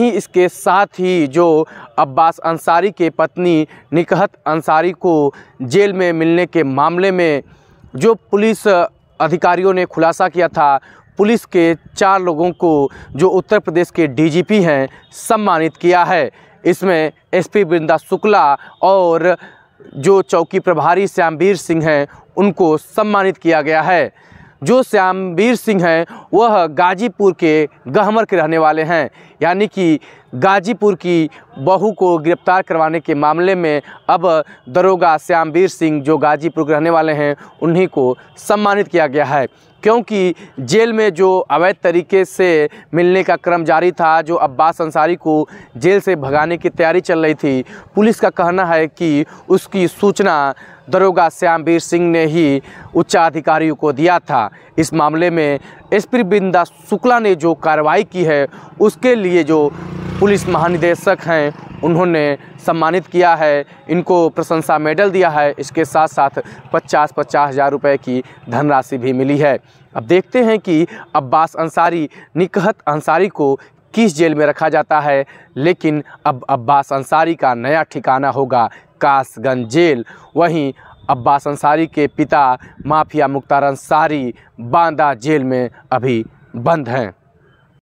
वहीं इसके साथ ही जो अब्बास अंसारी के पत्नी निकहत अंसारी को जेल में मिलने के मामले में जो पुलिस अधिकारियों ने खुलासा किया था पुलिस के चार लोगों को जो उत्तर प्रदेश के डीजीपी हैं सम्मानित किया है इसमें एसपी वृंदा शुक्ला और जो चौकी प्रभारी श्यामवीर सिंह हैं उनको सम्मानित किया गया है जो श्यामवीर सिंह हैं वह गाजीपुर के गहमर के रहने वाले हैं यानी कि गाजीपुर की बहू को गिरफ्तार करवाने के मामले में अब दरोगा श्यामवीर सिंह जो गाजीपुर के रहने वाले हैं उन्हीं को सम्मानित किया गया है क्योंकि जेल में जो अवैध तरीके से मिलने का क्रम जारी था जो अब्बास अंसारी को जेल से भगाने की तैयारी चल रही थी पुलिस का कहना है कि उसकी सूचना दरोगा श्यामवीर सिंह ने ही उच्चाधिकारियों को दिया था इस मामले में एसपी बिंदा शुक्ला ने जो कार्रवाई की है उसके लिए जो पुलिस महानिदेशक हैं उन्होंने सम्मानित किया है इनको प्रशंसा मेडल दिया है इसके साथ साथ पचास पचास हज़ार रुपये की धनराशि भी मिली है अब देखते हैं कि अब्बास अंसारी निकहत अंसारी को किस जेल में रखा जाता है लेकिन अब अब्बास अंसारी का नया ठिकाना होगा कासगंज जेल वहीं अब्बास अंसारी के पिता माफिया मुख्तार अंसारी बांदा जेल में अभी बंद हैं